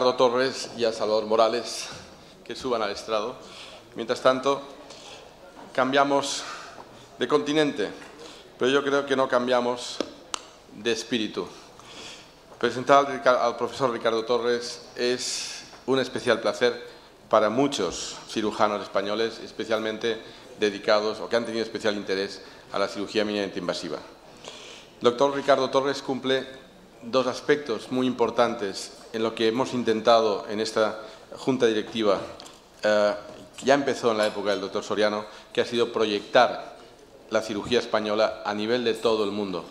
Ricardo Torres y a Salvador Morales que suban al estrado. Mientras tanto, cambiamos de continente, pero yo creo que no cambiamos de espíritu. Presentar al, profesor Ricardo Torres es un especial placer para muchos cirujanos españoles, especialmente dedicados o que han tenido especial interés a la cirugía mínimamente invasiva. El doctor Ricardo Torres cumple dos aspectos muy importantes en lo que hemos intentado en esta junta directiva, que eh, ya empezó en la época del doctor Soriano, que ha sido proyectar la cirugía española a nivel de todo el mundo.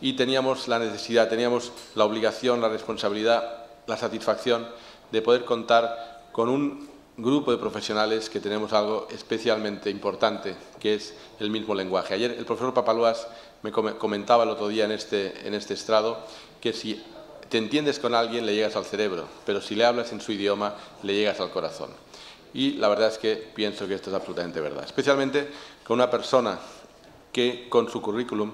Y teníamos la necesidad, teníamos la obligación, la responsabilidad, la satisfacción de poder contar con un grupo de profesionales que tenemos algo especialmente importante, que es el mismo lenguaje. Ayer el profesor Papaluas me comentaba el otro día en este, en este estrado que si te entiendes con alguien le llegas al cerebro, pero si le hablas en su idioma le llegas al corazón. Y la verdad es que pienso que esto es absolutamente verdad, especialmente con una persona que con su currículum,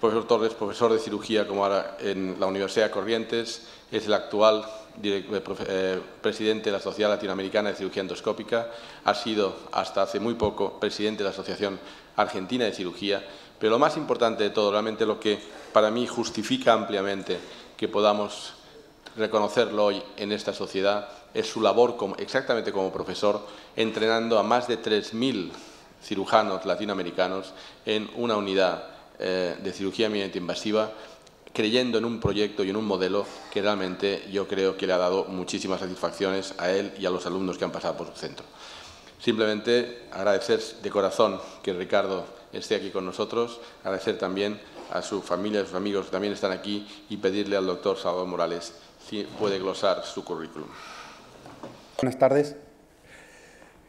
profesor Torres, profesor de cirugía como ahora en la Universidad de Corrientes, es el actual eh, eh, presidente de la Sociedad Latinoamericana de Cirugía Endoscópica, ha sido hasta hace muy poco presidente de la Asociación Argentina de Cirugía pero lo más importante de todo, realmente lo que para mí justifica ampliamente que podamos reconocerlo hoy en esta sociedad es su labor como, exactamente como profesor, entrenando a más de 3.000 cirujanos latinoamericanos en una unidad eh, de cirugía mediante invasiva, creyendo en un proyecto y en un modelo que realmente yo creo que le ha dado muchísimas satisfacciones a él y a los alumnos que han pasado por su centro. Simplemente agradecer de corazón que Ricardo esté aquí con nosotros. Agradecer también a su familia, a sus amigos que también están aquí y pedirle al doctor Salvador Morales si puede glosar su currículum. Buenas tardes.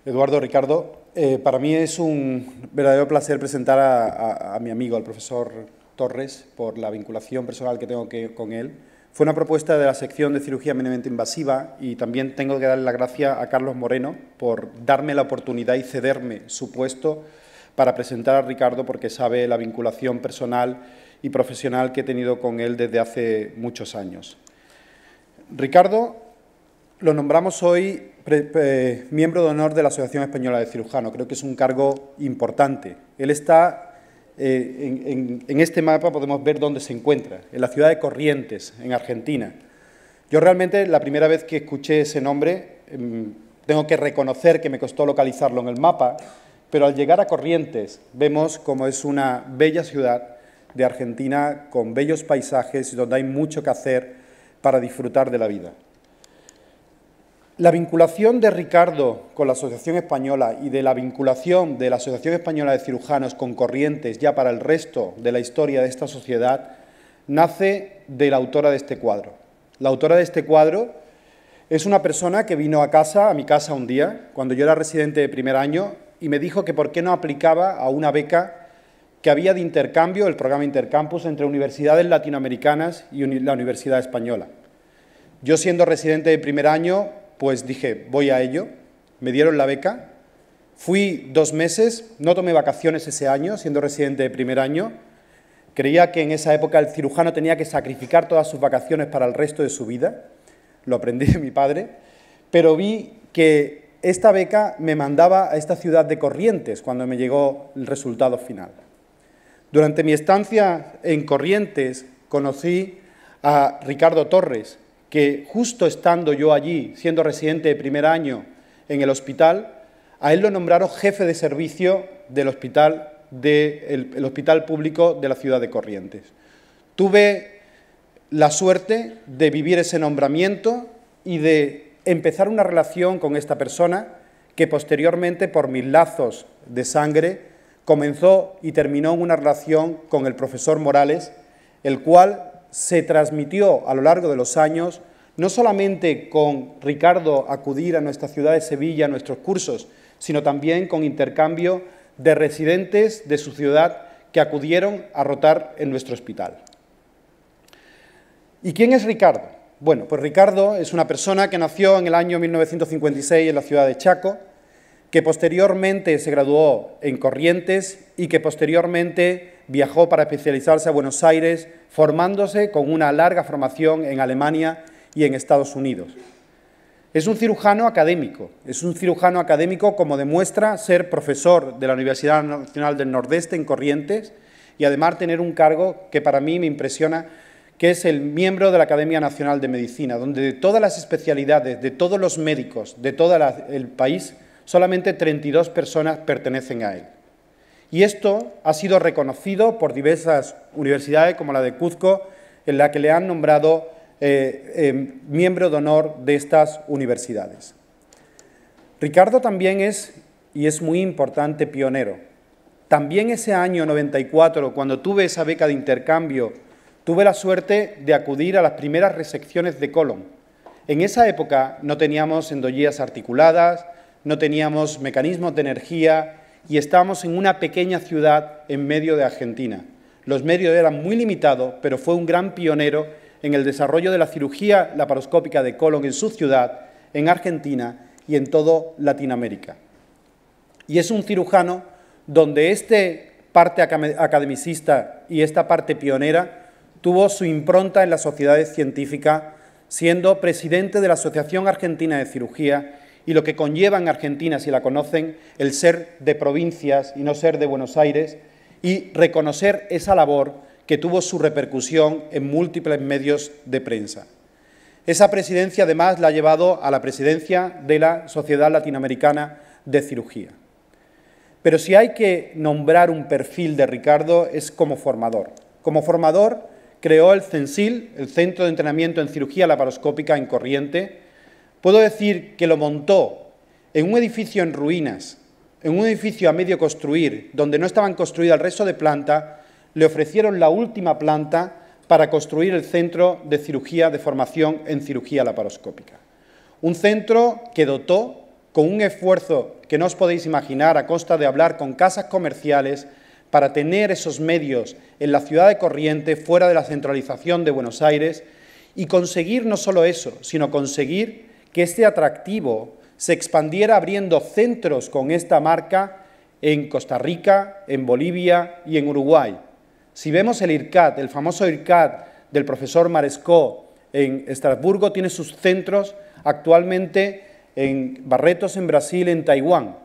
Eduardo, Ricardo, eh, para mí es un verdadero placer presentar a, mi amigo, al profesor Torres, por la vinculación personal que tengo con él. Fue una propuesta de la sección de cirugía mínimamente invasiva y también tengo que darle la gracia a Carlos Moreno por darme la oportunidad y cederme su puesto para presentar a Ricardo porque sabe la vinculación personal y profesional que he tenido con él desde hace muchos años. Ricardo lo nombramos hoy miembro de honor de la Asociación Española de Cirujanos. Creo que es un cargo importante. Él está, eh, en este mapa podemos ver dónde se encuentra, en la ciudad de Corrientes, en Argentina. Yo realmente la primera vez que escuché ese nombre, em, tengo que reconocer que me costó localizarlo en el mapa, pero al llegar a Corrientes vemos como es una bella ciudad de Argentina con bellos paisajes y donde hay mucho que hacer para disfrutar de la vida. La vinculación de Ricardo con la Asociación Española y de la vinculación de la Asociación Española de Cirujanos con Corrientes ya para el resto de la historia de esta sociedad nace de la autora de este cuadro. La autora de este cuadro es una persona que vino a casa, a mi casa un día, cuando yo era residente de primer año, y me dijo que por qué no aplicaba a una beca que había de intercambio, el programa Intercampus, entre universidades latinoamericanas y la Universidad Española. Yo siendo residente de primer año, pues dije, voy a ello, me dieron la beca, fui dos meses, no tomé vacaciones ese año, siendo residente de primer año, creía que en esa época el cirujano tenía que sacrificar todas sus vacaciones para el resto de su vida, lo aprendí de mi padre, pero vi que esta beca me mandaba a esta ciudad de Corrientes cuando me llegó el resultado final. Durante mi estancia en Corrientes conocí a Ricardo Torres, que justo estando yo allí, siendo residente de primer año en el hospital, a él lo nombraron jefe de servicio del hospital, de, hospital público de la ciudad de Corrientes. Tuve la suerte de vivir ese nombramiento y de empezar una relación con esta persona que posteriormente, por mis lazos de sangre, comenzó y terminó una relación con el profesor Morales, el cual se transmitió a lo largo de los años, no solamente con Ricardo acudir a nuestra ciudad de Sevilla a nuestros cursos, sino también con intercambio de residentes de su ciudad que acudieron a rotar en nuestro hospital. ¿Y quién es Ricardo? Bueno, pues Ricardo es una persona que nació en el año 1956 en la ciudad de Chaco, que posteriormente se graduó en Corrientes y que posteriormente viajó para especializarse a Buenos Aires, formándose con una larga formación en Alemania y en Estados Unidos. Es un cirujano académico, es un cirujano académico como demuestra ser profesor de la Universidad Nacional del Nordeste en Corrientes y además tener un cargo que para mí me impresiona que es el miembro de la Academia Nacional de Medicina, donde de todas las especialidades, de todos los médicos de todo el país, solamente 32 personas pertenecen a él. Y esto ha sido reconocido por diversas universidades, como la de Cuzco, en la que le han nombrado eh, eh, miembro de honor de estas universidades. Ricardo también es, y es muy importante, pionero. También ese año 94, cuando tuve esa beca de intercambio Tuve la suerte de acudir a las primeras resecciones de colon. En esa época no teníamos endollías articuladas, no teníamos mecanismos de energía y estábamos en una pequeña ciudad en medio de Argentina. Los medios eran muy limitados, pero fue un gran pionero en el desarrollo de la cirugía laparoscópica de colon en su ciudad, en Argentina y en toda Latinoamérica. Y es un cirujano donde este parte academicista y esta parte pionera tuvo su impronta en la sociedades científica siendo presidente de la Asociación Argentina de Cirugía y lo que conlleva en Argentina, si la conocen, el ser de provincias y no ser de Buenos Aires, y reconocer esa labor que tuvo su repercusión en múltiples medios de prensa. Esa presidencia, además, la ha llevado a la presidencia de la Sociedad Latinoamericana de Cirugía. Pero si hay que nombrar un perfil de Ricardo es como formador. Como formador creó el CENSIL, el Centro de Entrenamiento en Cirugía Laparoscópica en Corriente. Puedo decir que lo montó en un edificio en ruinas, en un edificio a medio construir, donde no estaban construidas el resto de planta. le ofrecieron la última planta para construir el Centro de Cirugía de Formación en Cirugía Laparoscópica. Un centro que dotó, con un esfuerzo que no os podéis imaginar a costa de hablar con casas comerciales, para tener esos medios en la ciudad de Corrientes, fuera de la centralización de Buenos Aires, y conseguir no solo eso, sino conseguir que este atractivo se expandiera abriendo centros con esta marca en Costa Rica, en Bolivia y en Uruguay. Si vemos el IRCAT, el famoso IRCAT del profesor Marescó en Estrasburgo, tiene sus centros actualmente en Barretos, en Brasil, en Taiwán.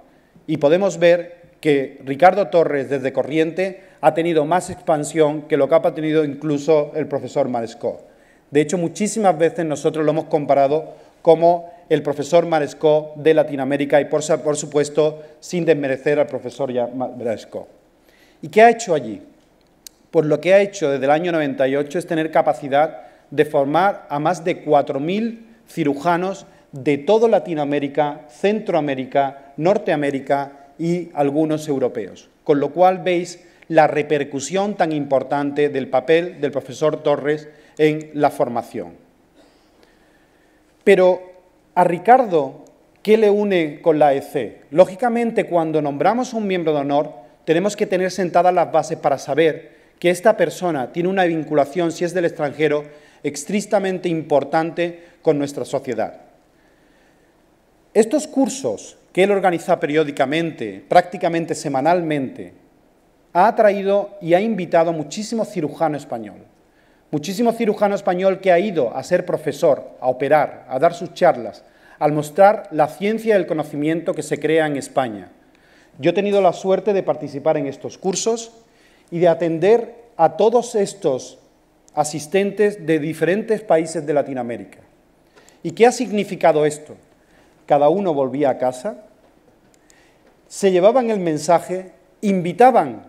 Y podemos ver que Ricardo Torres desde Corriente ha tenido más expansión que lo que ha tenido incluso el profesor Marescó. De hecho, muchísimas veces nosotros lo hemos comparado como el profesor Marescó de Latinoamérica y por, supuesto sin desmerecer al profesor Marescó. ¿Y qué ha hecho allí? Pues lo que ha hecho desde el año 98 es tener capacidad de formar a más de 4.000 cirujanos de toda Latinoamérica, Centroamérica, Norteamérica, y algunos europeos. Con lo cual veis la repercusión tan importante del papel del profesor Torres en la formación. Pero a Ricardo, ¿qué le une con la EC? Lógicamente, cuando nombramos a un miembro de honor, tenemos que tener sentadas las bases para saber que esta persona tiene una vinculación, si es del extranjero, estrictamente importante con nuestra sociedad. Estos cursos que él organiza periódicamente, prácticamente semanalmente, ha atraído y ha invitado a muchísimo cirujano español. Muchísimo cirujano español que ha ido a ser profesor, a operar, a dar sus charlas, al mostrar la ciencia y el conocimiento que se crea en España. Yo he tenido la suerte de participar en estos cursos y de atender a todos estos asistentes de diferentes países de Latinoamérica. ¿Y qué ha significado esto? cada uno volvía a casa, se llevaban el mensaje, invitaban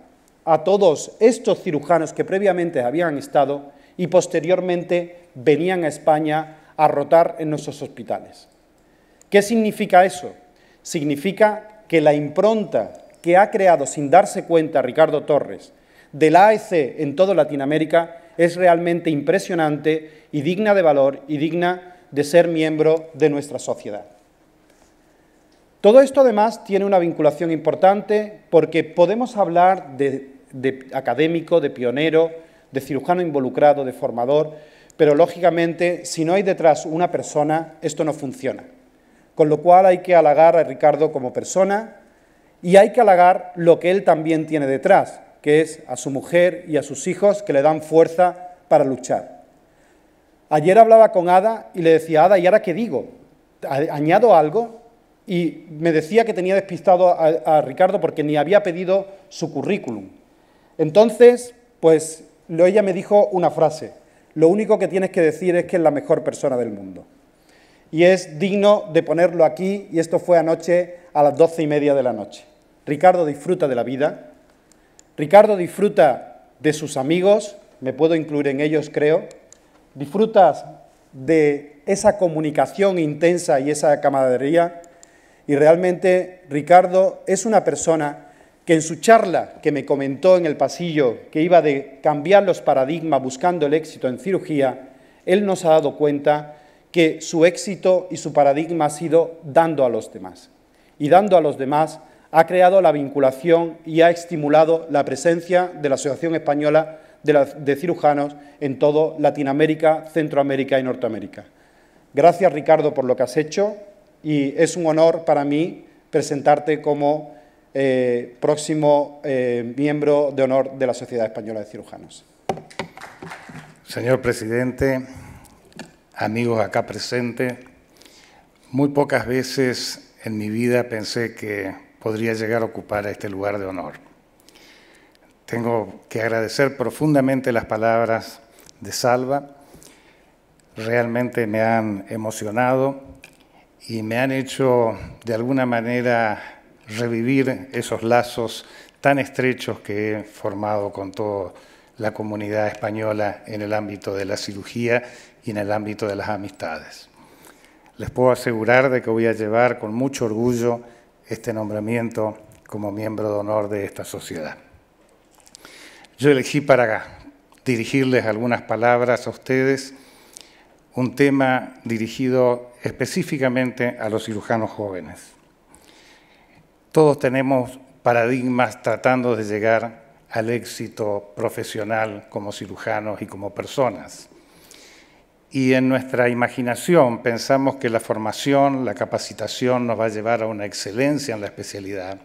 a todos estos cirujanos que previamente habían estado y posteriormente venían a España a rotar en nuestros hospitales. ¿Qué significa eso? Significa que la impronta que ha creado sin darse cuenta Ricardo Torres del AEC en toda Latinoamérica es realmente impresionante y digna de valor y digna de ser miembro de nuestra sociedad. Todo esto además tiene una vinculación importante porque podemos hablar de, académico, de pionero, de cirujano involucrado, de formador, pero lógicamente si no hay detrás una persona, esto no funciona. Con lo cual hay que halagar a Ricardo como persona y hay que halagar lo que él también tiene detrás, que es a su mujer y a sus hijos que le dan fuerza para luchar. Ayer hablaba con Ada y le decía, Ada, ¿y ahora qué digo? ¿Añado algo? Y me decía que tenía despistado a, Ricardo porque ni había pedido su currículum. Entonces, pues ella me dijo una frase. Lo único que tienes que decir es que es la mejor persona del mundo. Y es digno de ponerlo aquí, y esto fue anoche a las doce y media de la noche. Ricardo disfruta de la vida, Ricardo disfruta de sus amigos, me puedo incluir en ellos, creo, disfrutas de esa comunicación intensa y esa camaradería, y realmente Ricardo es una persona que en su charla que me comentó en el pasillo, que iba de cambiar los paradigmas buscando el éxito en cirugía, él nos ha dado cuenta que su éxito y su paradigma ha sido dando a los demás. Y dando a los demás ha creado la vinculación y ha estimulado la presencia de la Asociación Española de, Cirujanos en todo Latinoamérica, Centroamérica y Norteamérica. Gracias Ricardo por lo que has hecho, y es un honor para mí presentarte como eh, próximo eh, miembro de honor de la Sociedad Española de Cirujanos. Señor presidente, amigos acá presentes, muy pocas veces en mi vida pensé que podría llegar a ocupar este lugar de honor. Tengo que agradecer profundamente las palabras de Salva, realmente me han emocionado y me han hecho de alguna manera revivir esos lazos tan estrechos que he formado con toda la comunidad española en el ámbito de la cirugía y en el ámbito de las amistades. Les puedo asegurar de que voy a llevar con mucho orgullo este nombramiento como miembro de honor de esta sociedad. Yo elegí para dirigirles algunas palabras a ustedes un tema dirigido específicamente a los cirujanos jóvenes. Todos tenemos paradigmas tratando de llegar al éxito profesional como cirujanos y como personas. Y en nuestra imaginación pensamos que la formación, la capacitación nos va a llevar a una excelencia en la especialidad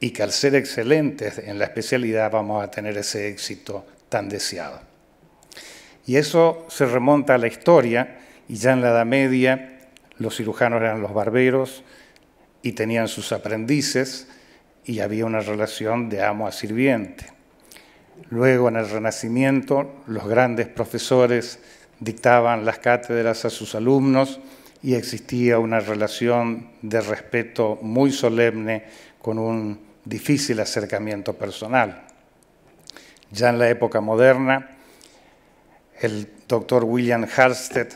y que al ser excelentes en la especialidad vamos a tener ese éxito tan deseado. Y eso se remonta a la historia y ya en la Edad Media los cirujanos eran los barberos y tenían sus aprendices y había una relación de amo a sirviente. Luego en el Renacimiento los grandes profesores dictaban las cátedras a sus alumnos y existía una relación de respeto muy solemne con un difícil acercamiento personal. Ya en la época moderna, el doctor William Halstead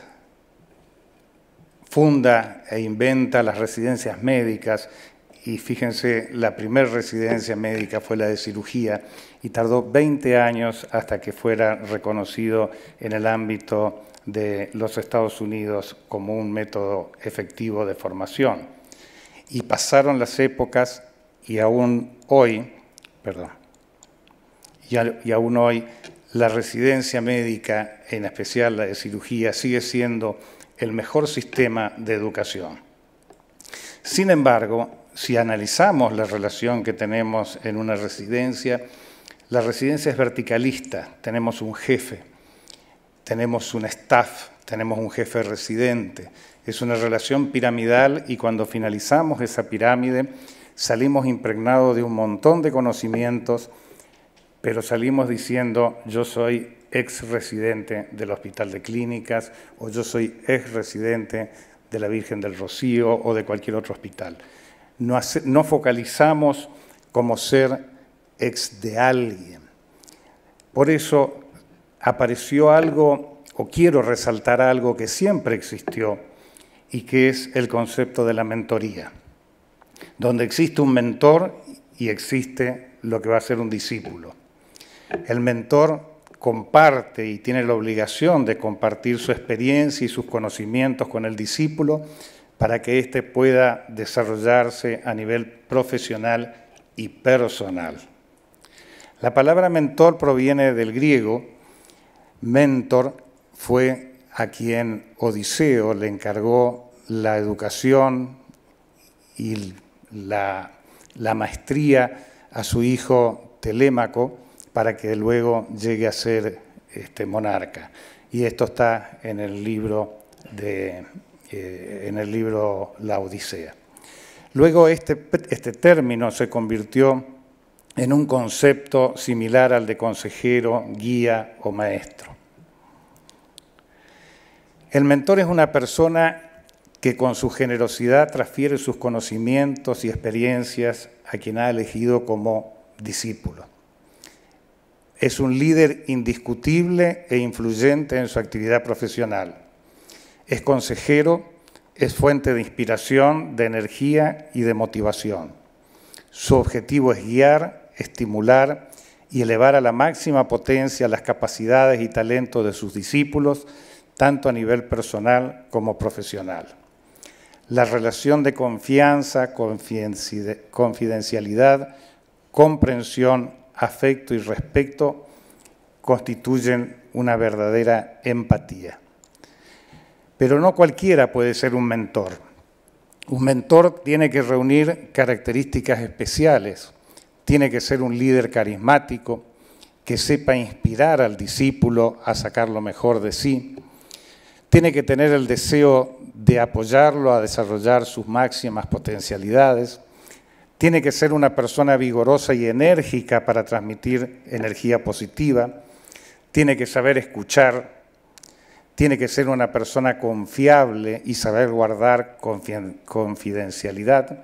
funda e inventa las residencias médicas y fíjense, la primera residencia médica fue la de cirugía y tardó 20 años hasta que fuera reconocido en el ámbito de los Estados Unidos como un método efectivo de formación. Y pasaron las épocas y aún hoy, perdón, y, y aún hoy la residencia médica, en especial la de cirugía, sigue siendo el mejor sistema de educación. Sin embargo, si analizamos la relación que tenemos en una residencia, la residencia es verticalista, tenemos un jefe, tenemos un staff, tenemos un jefe residente, es una relación piramidal y cuando finalizamos esa pirámide salimos impregnados de un montón de conocimientos, pero salimos diciendo yo soy ex residente del Hospital de Clínicas o yo soy ex residente de la Virgen del Rocío o de cualquier otro hospital. No, focalizamos como ser ex de alguien. Por eso apareció algo, o quiero resaltar algo que siempre existió y que es el concepto de la mentoría, donde existe un mentor y existe lo que va a ser un discípulo. El mentor comparte y tiene la obligación de compartir su experiencia y sus conocimientos con el discípulo para que éste pueda desarrollarse a nivel profesional y personal. La palabra mentor proviene del griego, mentor fue a quien Odiseo le encargó la educación y la, la maestría a su hijo Telémaco, para que luego llegue a ser este, monarca. Y esto está en el libro de eh, en el libro La Odisea. Luego este, este término se convirtió en un concepto similar al de consejero, guía o maestro. El mentor es una persona que con su generosidad transfiere sus conocimientos y experiencias a quien ha elegido como discípulo es un líder indiscutible e influyente en su actividad profesional. Es consejero, es fuente de inspiración, de energía y de motivación. Su objetivo es guiar, estimular y elevar a la máxima potencia las capacidades y talentos de sus discípulos, tanto a nivel personal como profesional. La relación de confianza, confidencialidad, comprensión afecto y respeto constituyen una verdadera empatía. Pero no cualquiera puede ser un mentor. Un mentor tiene que reunir características especiales, tiene que ser un líder carismático, que sepa inspirar al discípulo a sacar lo mejor de sí, tiene que tener el deseo de apoyarlo a desarrollar sus máximas potencialidades, tiene que ser una persona vigorosa y enérgica para transmitir energía positiva. Tiene que saber escuchar. Tiene que ser una persona confiable y saber guardar confidencialidad.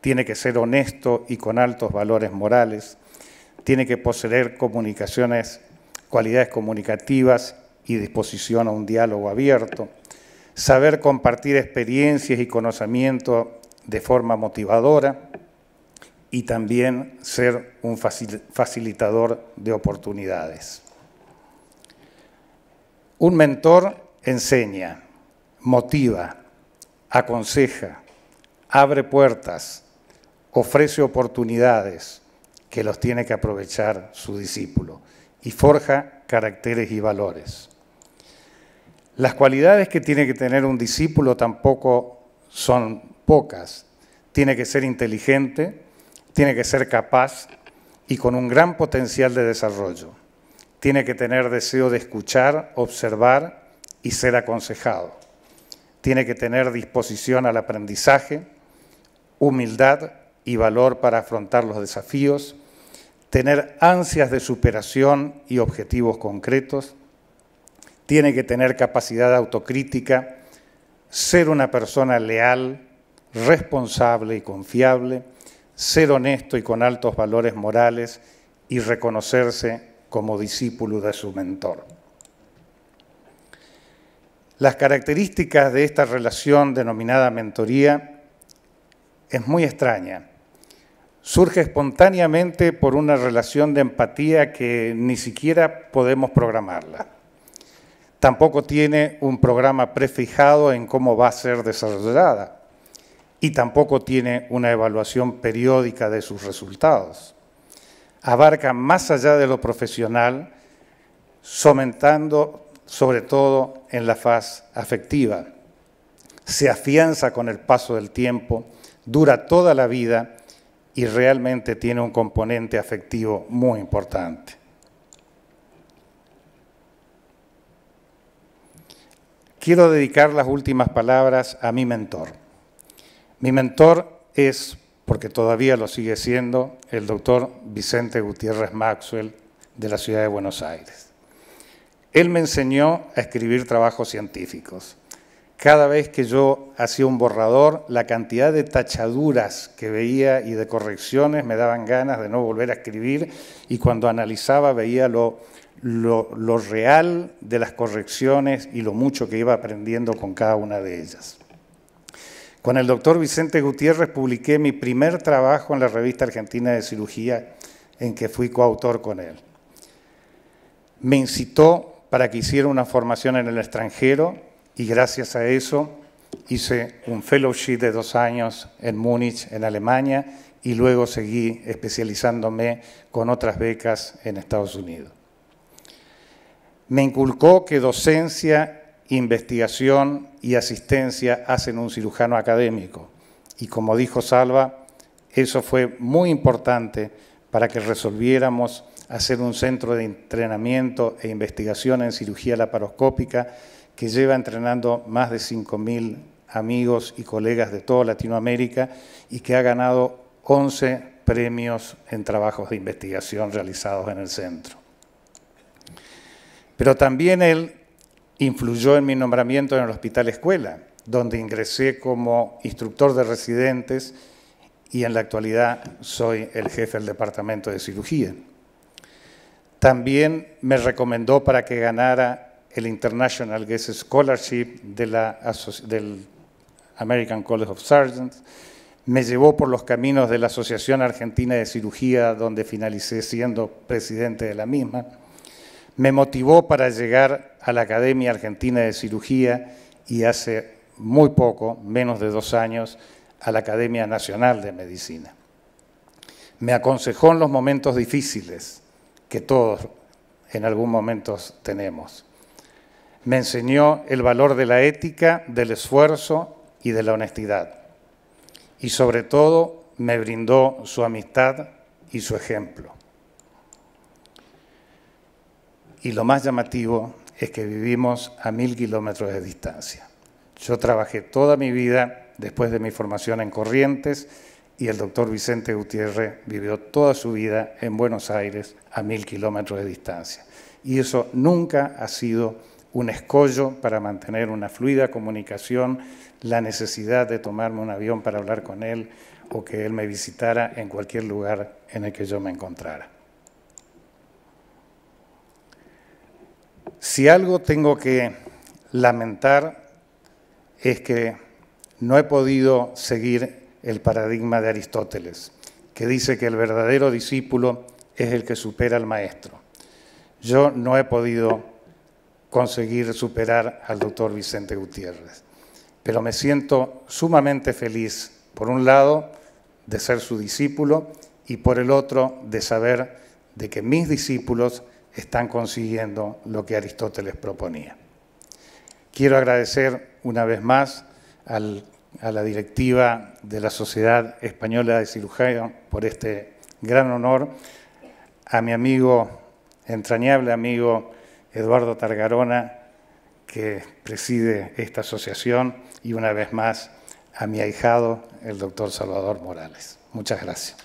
Tiene que ser honesto y con altos valores morales. Tiene que poseer comunicaciones, cualidades comunicativas y disposición a un diálogo abierto. Saber compartir experiencias y conocimiento de forma motivadora y también ser un facilitador de oportunidades. Un mentor enseña, motiva, aconseja, abre puertas, ofrece oportunidades que los tiene que aprovechar su discípulo y forja caracteres y valores. Las cualidades que tiene que tener un discípulo tampoco son pocas. Tiene que ser inteligente, tiene que ser capaz y con un gran potencial de desarrollo. Tiene que tener deseo de escuchar, observar y ser aconsejado. Tiene que tener disposición al aprendizaje, humildad y valor para afrontar los desafíos, tener ansias de superación y objetivos concretos, tiene que tener capacidad autocrítica, ser una persona leal, responsable y confiable, ser honesto y con altos valores morales y reconocerse como discípulo de su mentor. Las características de esta relación denominada mentoría es muy extraña. Surge espontáneamente por una relación de empatía que ni siquiera podemos programarla. Tampoco tiene un programa prefijado en cómo va a ser desarrollada y tampoco tiene una evaluación periódica de sus resultados. Abarca más allá de lo profesional, somentando sobre todo en la faz afectiva. Se afianza con el paso del tiempo, dura toda la vida y realmente tiene un componente afectivo muy importante. Quiero dedicar las últimas palabras a mi mentor mi mentor es, porque todavía lo sigue siendo, el doctor Vicente Gutiérrez Maxwell de la ciudad de Buenos Aires. Él me enseñó a escribir trabajos científicos. Cada vez que yo hacía un borrador, la cantidad de tachaduras que veía y de correcciones me daban ganas de no volver a escribir y cuando analizaba veía lo, lo, lo real de las correcciones y lo mucho que iba aprendiendo con cada una de ellas. Con el doctor Vicente Gutiérrez publiqué mi primer trabajo en la revista argentina de cirugía, en que fui coautor con él. Me incitó para que hiciera una formación en el extranjero y gracias a eso hice un fellowship de dos años en Múnich, en Alemania, y luego seguí especializándome con otras becas en Estados Unidos. Me inculcó que docencia investigación y asistencia hacen un cirujano académico. Y como dijo Salva, eso fue muy importante para que resolviéramos hacer un centro de entrenamiento e investigación en cirugía laparoscópica que lleva entrenando más de 5.000 amigos y colegas de toda Latinoamérica y que ha ganado 11 premios en trabajos de investigación realizados en el centro. Pero también él influyó en mi nombramiento en el Hospital Escuela, donde ingresé como instructor de residentes y en la actualidad soy el jefe del Departamento de Cirugía. También me recomendó para que ganara el International Guest Scholarship de la, del American College of Surgeons. Me llevó por los caminos de la Asociación Argentina de Cirugía, donde finalicé siendo presidente de la misma me motivó para llegar a la Academia Argentina de Cirugía y hace muy poco, menos de dos años, a la Academia Nacional de Medicina. Me aconsejó en los momentos difíciles que todos en algún momento tenemos. Me enseñó el valor de la ética, del esfuerzo y de la honestidad. Y sobre todo me brindó su amistad y su ejemplo. Y lo más llamativo es que vivimos a mil kilómetros de distancia. Yo trabajé toda mi vida después de mi formación en Corrientes y el doctor Vicente Gutiérrez vivió toda su vida en Buenos Aires a mil kilómetros de distancia. Y eso nunca ha sido un escollo para mantener una fluida comunicación, la necesidad de tomarme un avión para hablar con él o que él me visitara en cualquier lugar en el que yo me encontrara. Si algo tengo que lamentar es que no he podido seguir el paradigma de Aristóteles, que dice que el verdadero discípulo es el que supera al maestro. Yo no he podido conseguir superar al doctor Vicente Gutiérrez, pero me siento sumamente feliz, por un lado, de ser su discípulo y por el otro, de saber de que mis discípulos están consiguiendo lo que Aristóteles proponía. Quiero agradecer una vez más a la directiva de la Sociedad Española de Cirujanos por este gran honor, a mi amigo, entrañable amigo Eduardo Targarona, que preside esta asociación, y una vez más a mi ahijado, el doctor Salvador Morales. Muchas gracias.